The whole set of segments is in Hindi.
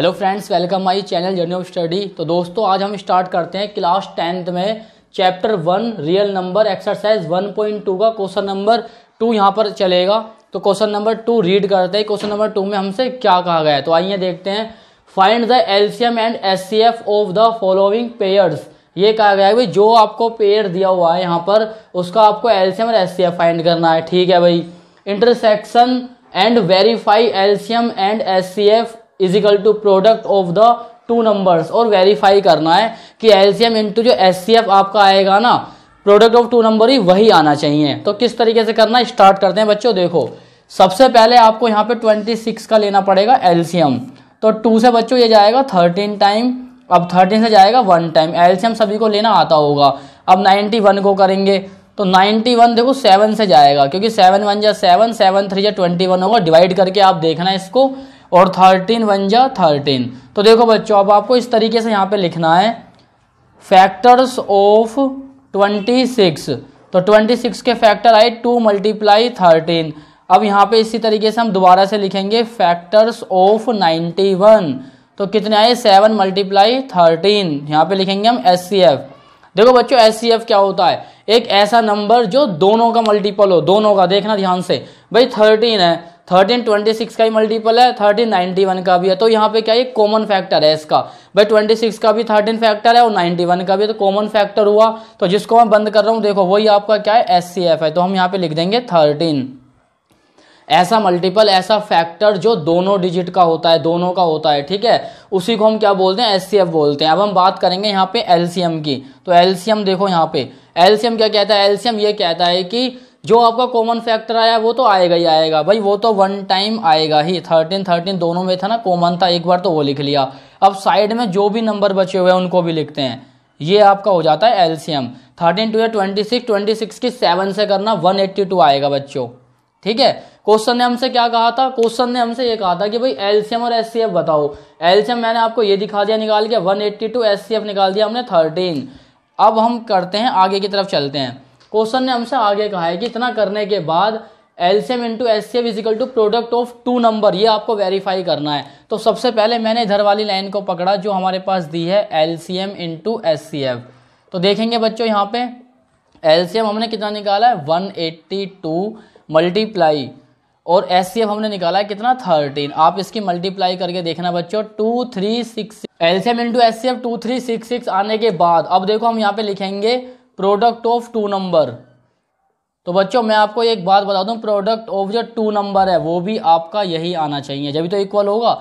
hello friends welcome my channel journey of study तो दोस्तों आज हम स्टार्ट करते हैं क्लास टेंथ में chapter one real number exercise one point two का क्वेश्चन नंबर टू यहां पर चलेगा तो क्वेश्चन नंबर टू रीड करते हैं क्वेश्चन नंबर टू में हमसे क्या कहा गया है तो आइए देखते हैं find the LCM and H of the following pairs ये कहा गया है भाई जो आपको पेयर दिया हुआ है यहाँ पर उसका आपको एलसीएम और एस फाइंड करना है ठीक है भाई intersection and verify LCM and H equal to product of the two numbers और वेरीफाई करना है कि एलसीएम इनटू जो एफ आपका आएगा ना प्रोडक्ट ऑफ टू नंबर ही वही आना चाहिए तो किस तरीके से करना स्टार्ट करते हैं बच्चों देखो सबसे पहले आपको यहाँ पे 26 का लेना पड़ेगा एलसीएम तो टू से बच्चों ये जाएगा थर्टीन टाइम अब थर्टीन से जाएगा वन टाइम एलसीएम सभी को लेना आता होगा अब नाइन्टी वन को करेंगे तो नाइन्टी वन देखो सेवन से जाएगा क्योंकि सेवन वन या सेवन सेवन थ्री या ट्वेंटी वन होगा डिवाइड करके आप देखना इसको और थर्टीन वन जा थर्टीन तो देखो बच्चों अब आपको इस तरीके से यहाँ पे लिखना है फैक्टर्स ऑफ ट्वेंटी सिक्स तो ट्वेंटी सिक्स के फैक्टर आए टू मल्टीप्लाई थर्टीन अब यहाँ पे इसी तरीके से हम दोबारा से लिखेंगे फैक्टर्स ऑफ नाइन्टी वन तो कितने आए सेवन मल्टीप्लाई थर्टीन यहाँ पे लिखेंगे हम एस सी एफ देखो बच्चों एस सी एफ क्या होता है एक ऐसा नंबर जो दोनों का मल्टीपल हो दोनों का देखना ध्यान से भाई थर्टीन है थर्टीन ट्वेंटी सिक्स का ही मल्टीपल है थर्टीन नाइनटी वन का भी है तो यहाँ पे क्या है कॉमन फैक्टर है इसका भाई ट्वेंटी सिक्स का भी थर्टीन फैक्टर है और नाइनटी वन का भी तो कॉमन फैक्टर हुआ तो जिसको मैं बंद कर रहा हूँ देखो वही आपका क्या है एस सी एफ है तो हम यहाँ पे लिख देंगे थर्टीन ऐसा मल्टीपल ऐसा फैक्टर जो दोनों डिजिट का होता है दोनों का होता है ठीक है उसी को हम क्या बोलते हैं एस बोलते हैं अब हम बात करेंगे यहाँ पे एलसीएम की तो एलसीएम देखो यहाँ पे एलसीएम क्या कहता है एलसीएम ये कहता है कि जो आपका कॉमन फैक्टर आया वो तो आएगा ही आएगा भाई वो तो वन टाइम आएगा ही थर्टीन थर्टीन दोनों में था ना कॉमन था एक बार तो वो लिख लिया अब साइड में जो भी नंबर बचे हुए हैं उनको भी लिखते हैं ये आपका हो जाता है एलसीएम थर्टीन टू या ट्वेंटी सिक्स ट्वेंटी सिक्स की सेवन से करना वन एट्टी टू आएगा बच्चों ठीक है क्वेश्चन ने हमसे क्या कहा था क्वेश्चन ने हमसे ये कहा था कि भाई एलसीएम और एससीएफ बताओ एलसीएम मैंने आपको ये दिखा दिया निकाल के वन एट्टी टू एससीएफ निकाल दिया हमने थर्टीन अब हम करते हैं आगे की तरफ चलते हैं क्वेश्चन ने हमसे आगे कहा है कि इतना करने के बाद LCM into S C F is equal to product of two number ये आपको वेरीफाई करना है तो सबसे पहले मैंने इधर वाली लाइन को पकड़ा जो हमारे पास दी है LCM into S C F तो देखेंगे बच्चों यहाँ पे एल्सियम हमने कितना निकाला है 182 मल्टीप्लाई और एस सी एफ हमने निकाला है कितना 13 आप इसकी मल्टीप्लाई करके देखना बच्चों two three six LCM into S C F two three six six आने के बाद अब देखो हम यहाँ पे लिखेंगे प्रोडक्ट ऑफ टू नंबर तो बच्चों मैं आपको एक बात बता दूं प्रोडक्ट ऑफ जो टू नंबर है वो भी आपका यही आना चाहिए जब तो इक्वल होगा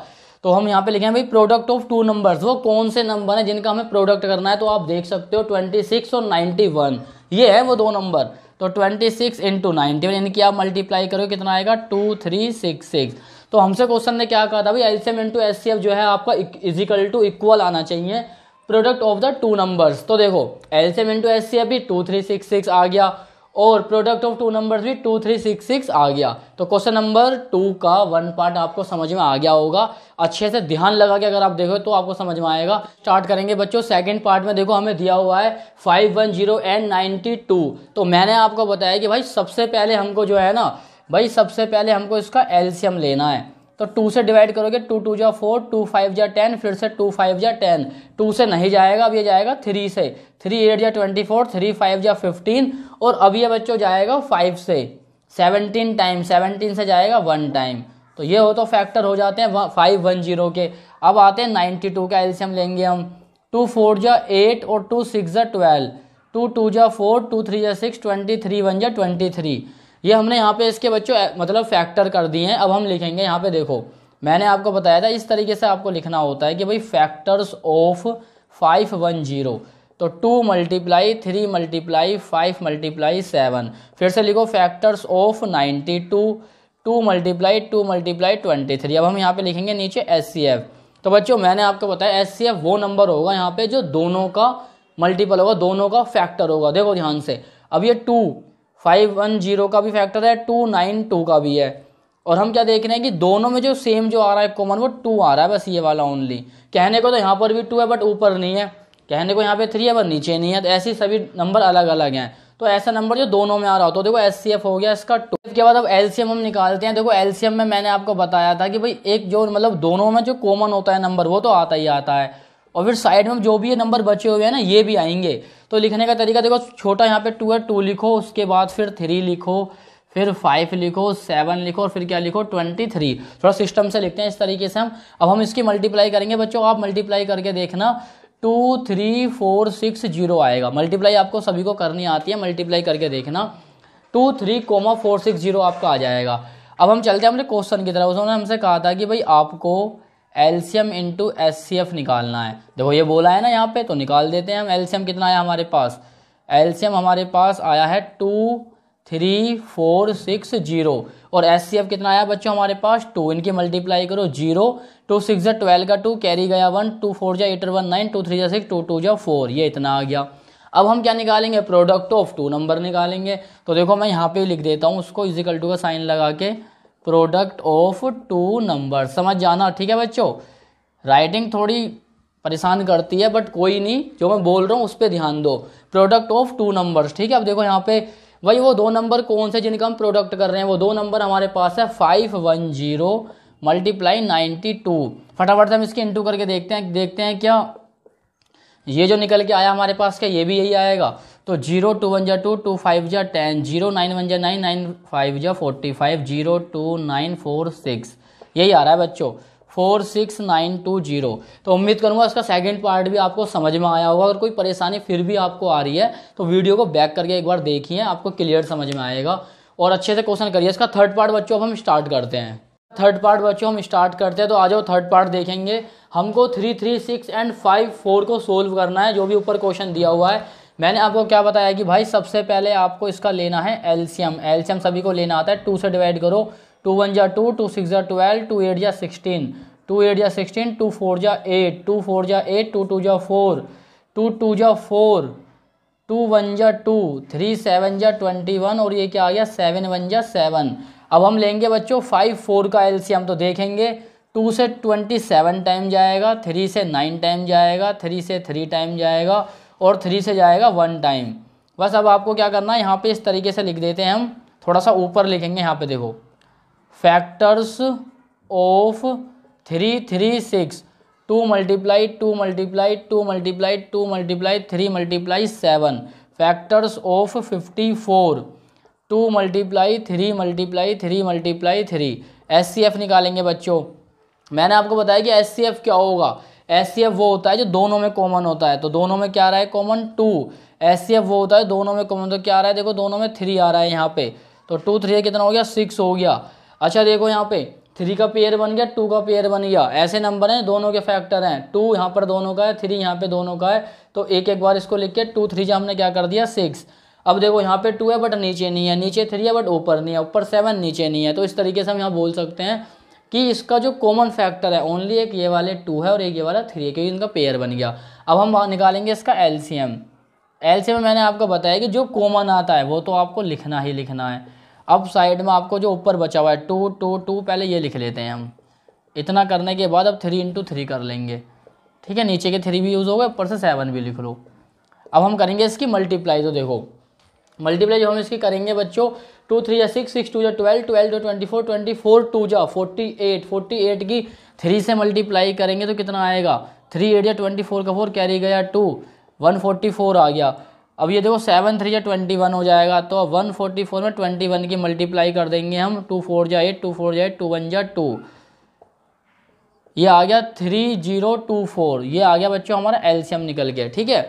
तो हम यहाँ पे लिखे हैं भाई प्रोडक्ट ऑफ टू नंबर्स वो कौन से नंबर हैं जिनका हमें प्रोडक्ट करना है तो आप देख सकते हो ट्वेंटी सिक्स और नाइन्टी वन ये है वो दो नंबर तो twenty six into ninety one इनकी आप मल्टीप्लाई करो कितना आएगा टू थ्री सिक्स सिक्स तो हमसे क्वेश्चन ने क्या कहा था भाई L C M into S C F जो है आपका इजिकल टू इक्वल आना चाहिए product of the two numbers तो देखो LCM into S C अभी टू थ्री सिक्स सिक्स आ गया और प्रोडक्ट ऑफ टू नंबर्स भी टू थ्री सिक्स सिक्स आ गया तो क्वेश्चन नंबर टू का वन पार्ट आपको समझ में आ गया होगा अच्छे से ध्यान लगा के अगर आप देखो तो आपको समझ में आएगा स्टार्ट करेंगे बच्चों सेकंड पार्ट में देखो हमें दिया हुआ है five one zero and ninety two तो मैंने आपको बताया कि भाई सबसे पहले हमको जो है ना भाई सबसे पहले हमको इसका एल्शियम लेना है तो टू से डिवाइड करोगे टू टू जा फोर टू फाइव जा टेन फिर से टू फाइव जा टेन टू से नहीं जाएगा अब ये जाएगा थ्री से थ्री एट जा ट्वेंटी फोर थ्री फाइव जा फिफ्टीन और अब ये बच्चों जाएगा फाइव से सेवनटीन टाइम सेवनटीन से जाएगा वन टाइम तो ये हो तो फैक्टर हो जाते हैं फाइव वन जीरो के अब आते हैं नाइन्टी टू का एल्सियम लेंगे हम टू फोर जा एट और टू सिक्स जा ट्वेल्व टू टू जा फोर टू थ्री जा सिक्स ट्वेंटी थ्री वन जा ट्वेंटी थ्री ये हमने यहाँ पे इसके बच्चों मतलब फैक्टर कर दिए हैं अब हम लिखेंगे यहाँ पे देखो मैंने आपको बताया था इस तरीके से आपको लिखना होता है कि भाई factors of five one zero तो two multiply three multiply five multiply seven फिर से लिखो factors of ninety two two multiply two multiply twenty three अब हम यहाँ पे लिखेंगे नीचे एस सी एफ तो बच्चों मैंने आपको बताया एस सी एफ वो नंबर होगा यहाँ पे जो दोनों का मल्टीपल होगा दोनों का फैक्टर होगा देखो ध्यान से अब ये टू फाइव वन जीरो का भी फैक्टर है टू नाइन टू का भी है और हम क्या देख रहे हैं कि दोनों में जो सेम जो आ रहा है कॉमन वो टू आ रहा है बस ये वाला ओनली कहने को तो यहाँ पर भी टू है बट ऊपर नहीं है कहने को यहाँ पे थ्री है बट नीचे नहीं है तो ऐसे सभी नंबर अलग अलग हैं तो ऐसा नंबर जो दोनों में आ रहा हो तो देखो एस हो गया इसका टू इसके बाद अब एल हम निकालते हैं देखो एल में मैंने आपको बताया था कि भाई एक जो मतलब दोनों में जो कॉमन होता है नंबर वो तो आता ही आता है और फिर साइड में जो भी ये नंबर बचे हुए हैं ना ये भी आएंगे तो लिखने का तरीका देखो छोटा यहाँ पे टू है टू लिखो उसके बाद फिर थ्री लिखो फिर फाइव लिखो सेवन लिखो और फिर क्या लिखो ट्वेंटी थ्री थोड़ा सिस्टम से लिखते हैं इस तरीके से हम अब हम इसकी मल्टीप्लाई करेंगे बच्चों आप मल्टीप्लाई करके देखना two three four six zero आएगा मल्टीप्लाई आपको सभी को करनी आती है मल्टीप्लाई करके देखना two three comma four six zero आपका आ जाएगा अब हम चलते हैं हमने क्वेश्चन की तरफ उसने हमसे कहा था कि भाई आपको LCM into S C F निकालना है देखो ये बोला है ना यहाँ पे तो निकाल देते हैं हम एल्शियम कितना आया हमारे पास एल्शियम हमारे पास आया है two three four six zero और एस सी एफ कितना आया बच्चों हमारे पास टू इनकी मल्टीप्लाई करो जीरो टू सिक्स जै ट्वेल्व का टू कैरी गया वन टू फोर जै eight one nine two three जै सिक्स टू टू जै फोर ये इतना आ गया अब हम क्या निकालेंगे प्रोडक्ट ऑफ टू नंबर निकालेंगे तो देखो मैं यहाँ पे लिख देता हूँ उसको इजिकल टू का साइन लगा के प्रोडक्ट ऑफ टू नंबर समझ जाना ठीक है बच्चों राइटिंग थोड़ी परेशान करती है बट कोई नहीं जो मैं बोल रहा हूँ उस पर ध्यान दो प्रोडक्ट ऑफ टू नंबर्स ठीक है अब देखो यहाँ पे वही वो दो नंबर कौन से जिनका हम प्रोडक्ट कर रहे हैं वो दो नंबर हमारे पास है five one zero multiply ninety two फटाफट से हम इसके इंटू करके देखते हैं देखते हैं क्या ये जो निकल के आया हमारे पास क्या ये भी यही आएगा तो जीरो टू वन जा टू टू फाइव जा टेन जीरो नाइन वन जा नाइन नाइन फाइव जा forty five zero two nine four six यही आ रहा है बच्चों four six nine two zero तो उम्मीद करूंगा इसका सेकंड पार्ट भी आपको समझ में आया होगा अगर कोई परेशानी फिर भी आपको आ रही है तो वीडियो को बैक करके एक बार देखिए आपको क्लियर समझ में आएगा और अच्छे से क्वेश्चन करिए इसका थर्ड पार्ट बच्चों अब हम स्टार्ट करते हैं थर्ड पार्ट बच्चों हम स्टार्ट करते हैं तो आ जाओ थर्ड पार्ट देखेंगे हमको three three six and five four को सोल्व करना है जो भी ऊपर क्वेश्चन दिया हुआ है मैंने आपको क्या बताया कि भाई सबसे पहले आपको इसका लेना है एल्शियम एल्शियम सभी को लेना आता है टू से डिवाइड करो टू वन जा टू टू सिक्स जा ट्वेल्व टू एट जा सिक्सटीन टू एट जा सिक्सटीन टू फोर जा एट टू फोर जा एट टू टू जा फोर टू टू जा फोर टू वन जा टू थ्री सेवन जा ट्वेंटी वन और ये क्या आ गया सेवन वन जा सेवन अब हम लेंगे बच्चों फाइव फोर का एलसीएम तो देखेंगे टू से ट्वेंटी सेवन टाइम जाएगा थ्री से नाइन टाइम जाएगा थ्री से थ्री टाइम जाएगा और थ्री से जाएगा वन टाइम बस अब आपको क्या करना है यहाँ पे इस तरीके से लिख देते हैं हम थोड़ा सा ऊपर लिखेंगे यहाँ पे देखो factors of three three six two multiply two multiply two multiply two multiply three multiply seven factors of fifty four two multiply three multiply three multiply three S C F निकालेंगे बच्चों मैंने आपको बताया कि एस सी एफ़ क्या होगा एस वो होता है जो दोनों में कॉमन होता है तो दोनों में क्या आ रहा है कॉमन टू एस वो होता है दोनों में कॉमन तो क्या आ रहा है देखो दोनों में थ्री आ रहा है यहाँ पे तो टू थ्री कितना हो गया सिक्स हो गया अच्छा देखो यहाँ पे थ्री का पेयर बन गया टू का पेयर बन गया ऐसे नंबर हैं दोनों के फैक्टर हैं टू यहाँ पर दोनों का है थ्री यहाँ पे दोनों का है तो एक एक बार इसको लिख के टू थ्री जो हमने क्या कर दिया सिक्स अब देखो यहाँ पे टू है बट नीचे नहीं है नीचे थ्री है बट ऊपर नहीं है ऊपर सेवन नीचे नहीं है तो इस तरीके से हम यहाँ बोल सकते हैं कि इसका जो कॉमन फैक्टर है ओनली एक ये वाले टू है और एक ये वाला थ्री है क्योंकि इनका पेयर बन गया अब हम निकालेंगे इसका L C M L C M मैंने आपको बताया कि जो कॉमन आता है वो तो आपको लिखना ही लिखना है अब साइड में आपको जो ऊपर बचा हुआ है टू टू टू पहले ये लिख लेते हैं हम इतना करने के बाद अब थ्री इंटू थ्री कर लेंगे ठीक है नीचे के थ्री भी यूज़ हो गए ऊपर से सेवन भी लिख लो अब हम करेंगे इसकी मल्टीप्लाई तो देखो मल्टीप्लाई जो हम इसकी करेंगे बच्चों टू थ्री या सिक्स सिक्स टू या twelve twelve two twenty four twenty four two जा फोर्टी एट फोर्टी एट की थ्री से मल्टीप्लाई करेंगे तो कितना आएगा थ्री एट या ट्वेंटी फोर का फोर कैरी गया टू वन फोर्टी फोर आ गया अब ये देखो सेवन थ्री या ट्वेंटी वन हो जाएगा तो अब वन फोर्टी फोर में ट्वेंटी वन की मल्टीप्लाई कर देंगे हम टू फोर जा एट टू फोर जा एट टू वन जा टू ये आ गया थ्री जीरो टू फोर ये आ गया बच्चों हमारा एल्शियम निकल गया ठीक है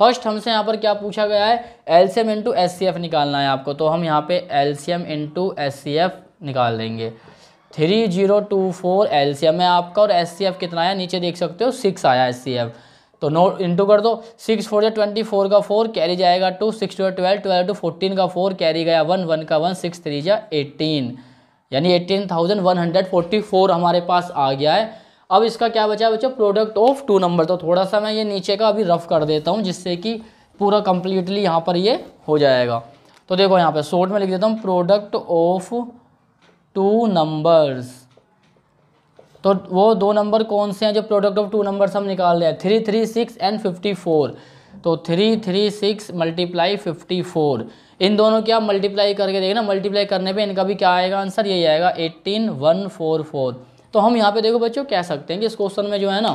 फर्स्ट हमसे यहाँ पर क्या पूछा गया है एल्शियम इंटू एस निकालना है आपको तो हम यहाँ पे एल्शियम इंटू एस निकाल देंगे three zero two four LCM है आपका और एस कितना आया नीचे देख सकते हो सिक्स आया एस तो नो इंटू कर दो सिक्स फोर या ट्वेंटी फोर का फोर कैरी जाएगा two six two twelve twelve two fourteen का फोर कैरी गया वन वन का वन सिक्स थ्री जा एटीन यानी eighteen thousand one hundred forty four हमारे पास आ गया है अब इसका क्या बचा है बच्चों प्रोडक्ट ऑफ टू नंबर तो थोड़ा सा मैं ये नीचे का अभी रफ कर देता हूँ जिससे कि पूरा कम्प्लीटली यहाँ पर ये हो जाएगा तो देखो यहाँ पे शॉर्ट में लिख देता हूँ प्रोडक्ट ऑफ टू नंबर्स तो वो दो नंबर कौन से हैं जो प्रोडक्ट ऑफ टू नंबर्स हम निकाल रहे हैं three three six and fifty four तो three three six multiply fifty four इन दोनों की आप मल्टीप्लाई करके देखना मल्टीप्लाई करने पे इनका भी क्या आएगा आंसर यही आएगा एट्टीन वन फोर फोर तो हम यहाँ पे देखो बच्चों कह सकते हैं कि इस क्वेश्चन में जो है ना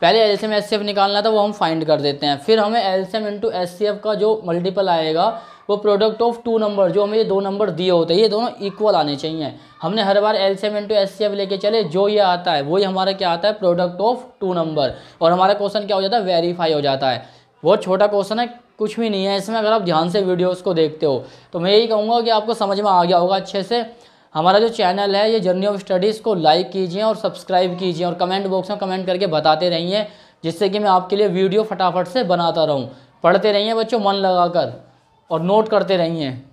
पहले L C M S C F निकालना था वो हम फाइंड कर देते हैं फिर हमें L C M into S C F का जो मल्टीपल आएगा वो प्रोडक्ट ऑफ टू नंबर जो हमें ये दो नंबर दिए होते हैं ये दोनों इक्वल आने चाहिए हमने हर बार L C M S C F लेके चले जो ये आता है वही हमारा क्या आता है प्रोडक्ट ऑफ टू नंबर और हमारा क्वेश्चन क्या हो जाता है वेरीफाई हो जाता है बहुत छोटा क्वेश्चन है कुछ भी नहीं है इसमें अगर आप ध्यान से वीडियोज़ को देखते हो तो मैं यही कहूँगा कि आपको समझ में आ गया होगा अच्छे से हमारा जो चैनल है ये जर्नी ऑफ स्टडीज़ को लाइक कीजिए और सब्सक्राइब कीजिए और कमेंट बॉक्स में कमेंट करके बताते रहिए जिससे कि मैं आपके लिए वीडियो फटाफट से बनाता रहूँ पढ़ते रहिए बच्चों मन लगाकर और नोट करते रहिए